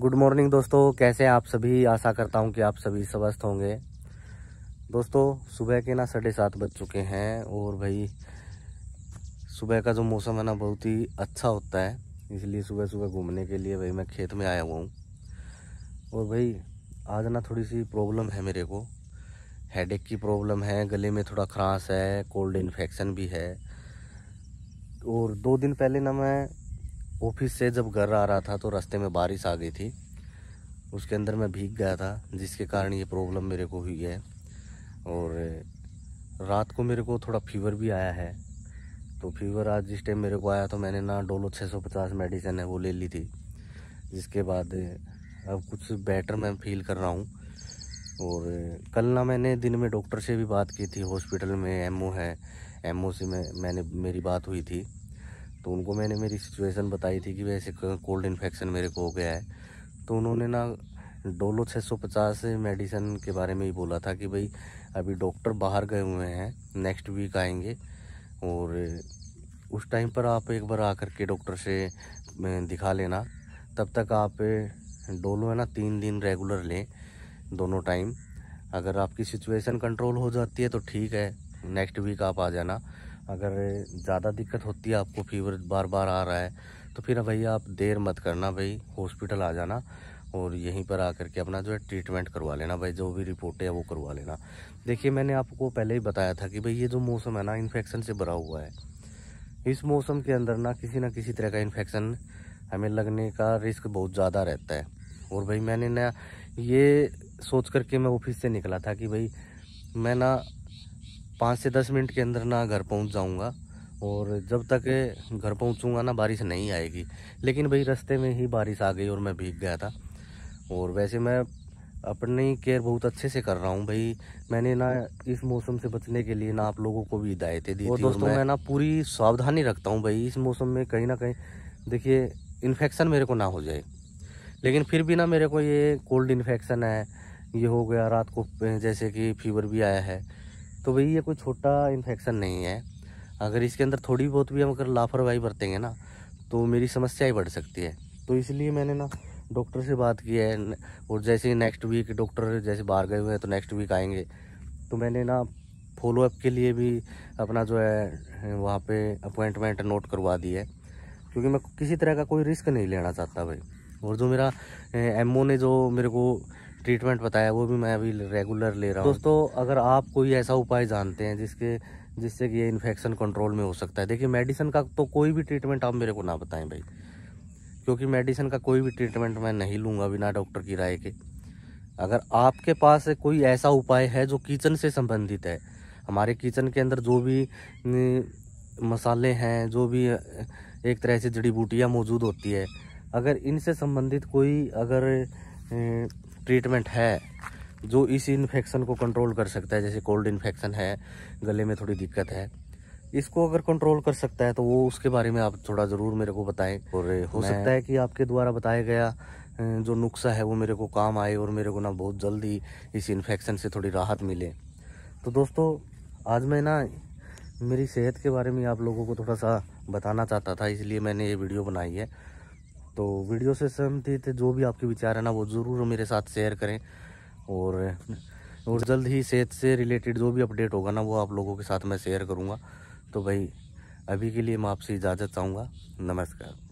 good morning दोस्तों कैसे आप सभी आशा करता हूं कि आप सभी स्वस्थ होंगे दोस्तों सुबह के ना साढ़े सात बज चुके हैं और भाई सुबह का जो मौसम है ना बहुत ही अच्छा होता है इसलिए सुबह सुबह घूमने के लिए भाई मैं खेत में आया हुआ हूं और भाई आज ना थोड़ी सी प्रॉब्लम है मेरे को हेड की प्रॉब्लम है गले में थोड़ा खराश है कोल्ड इन्फेक्शन भी है और दो दिन पहले ना मैं ऑफिस से जब घर आ रहा था तो रास्ते में बारिश आ गई थी उसके अंदर मैं भीग गया था जिसके कारण ये प्रॉब्लम मेरे को हुई है और रात को मेरे को थोड़ा फीवर भी आया है तो फीवर आज जिस टाइम मेरे को आया तो मैंने ना डोलो 650 मेडिसिन है वो ले ली थी जिसके बाद अब कुछ बेटर मैं फील कर रहा हूँ और कल ना मैंने दिन में डॉक्टर से भी बात की थी हॉस्पिटल में एमओ है एमओ से मैं मैंने मेरी बात हुई थी तो उनको मैंने मेरी सिचुएशन बताई थी कि वैसे कोल्ड इन्फेक्शन मेरे को हो गया है तो उन्होंने ना डोलो 650 मेडिसन के बारे में ही बोला था कि भाई अभी डॉक्टर बाहर गए हुए हैं नेक्स्ट वीक आएंगे और उस टाइम पर आप एक बार आकर के डॉक्टर से दिखा लेना तब तक आप डोलो है ना तीन दिन रेगुलर लें दोनों टाइम अगर आपकी सिचुएशन कंट्रोल हो जाती है तो ठीक है नेक्स्ट वीक आप आ जाना अगर ज़्यादा दिक्कत होती है आपको फीवर बार बार आ रहा है तो फिर भाई आप देर मत करना भाई हॉस्पिटल आ जाना और यहीं पर आ करके अपना जो है ट्रीटमेंट करवा लेना भाई जो भी रिपोर्ट है वो करवा लेना देखिए मैंने आपको पहले ही बताया था कि भाई ये जो मौसम है ना इन्फेक्शन से भरा हुआ है इस मौसम के अंदर ना किसी ना किसी तरह का इन्फेक्शन हमें लगने का रिस्क बहुत ज़्यादा रहता है और भाई मैंने ना ये सोच करके मैं ऑफिस से निकला था कि भाई मैं ना पाँच से दस मिनट के अंदर ना घर पहुंच जाऊंगा और जब तक घर पहुंचूंगा ना बारिश नहीं आएगी लेकिन भाई रास्ते में ही बारिश आ गई और मैं भीग गया था और वैसे मैं अपनी केयर बहुत अच्छे से कर रहा हूँ भाई मैंने ना इस मौसम से बचने के लिए ना आप लोगों को भी हिदायतें दी और दोस्तों और मैं, मैं ना पूरी सावधानी रखता हूँ भाई इस मौसम में कहीं ना कहीं देखिए इन्फेक्शन मेरे को ना हो जाए लेकिन फिर भी ना मेरे को ये कोल्ड इन्फेक्शन है ये हो गया रात को जैसे कि फीवर भी आया है तो भाई ये कोई छोटा इन्फेक्शन नहीं है अगर इसके अंदर थोड़ी बहुत भी हम अगर लापरवाही बरतेंगे ना तो मेरी समस्या ही बढ़ सकती है तो इसलिए मैंने ना डॉक्टर से बात की है और जैसे नेक्स्ट वीक डॉक्टर जैसे बाहर गए हुए हैं तो नेक्स्ट वीक आएंगे तो मैंने ना फॉलोअप के लिए भी अपना जो है वहाँ पे अपॉइंटमेंट नोट करवा दी है क्योंकि मैं किसी तरह का कोई रिस्क नहीं लेना चाहता भाई और जो मेरा एमओ ने जो मेरे को ट्रीटमेंट बताया वो भी मैं अभी रेगुलर ले रहा हूँ दोस्तों अगर आप कोई ऐसा उपाय जानते हैं जिसके जिससे कि ये इन्फेक्शन कंट्रोल में हो सकता है देखिए मेडिसिन का तो कोई भी ट्रीटमेंट आप मेरे को ना बताएं भाई क्योंकि मेडिसिन का कोई भी ट्रीटमेंट मैं नहीं लूँगा बिना डॉक्टर की राय के अगर आपके पास कोई ऐसा उपाय है जो किचन से संबंधित है हमारे किचन के अंदर जो भी मसाले हैं जो भी एक तरह से जड़ी बूटियाँ मौजूद होती है अगर इनसे संबंधित कोई अगर ट्रीटमेंट है जो इस इन्फेक्शन को कंट्रोल कर सकता है जैसे कोल्ड इन्फेक्शन है गले में थोड़ी दिक्कत है इसको अगर कंट्रोल कर सकता है तो वो उसके बारे में आप थोड़ा ज़रूर मेरे को बताएं और हो सकता है कि आपके द्वारा बताया गया जो नुस्खा है वो मेरे को काम आए और मेरे को ना बहुत जल्दी इस इन्फेक्शन से थोड़ी राहत मिले तो दोस्तों आज मैं ना मेरी सेहत के बारे में आप लोगों को थोड़ा सा बताना चाहता था इसलिए मैंने ये वीडियो बनाई है तो वीडियो से संबंधित जो भी आपके विचार है ना वो ज़रूर मेरे साथ शेयर करें और और जल्द ही सेहत से रिलेटेड जो भी अपडेट होगा ना वो आप लोगों के साथ मैं शेयर करूँगा तो भाई अभी के लिए मैं आपसे इजाज़त चाहूँगा नमस्कार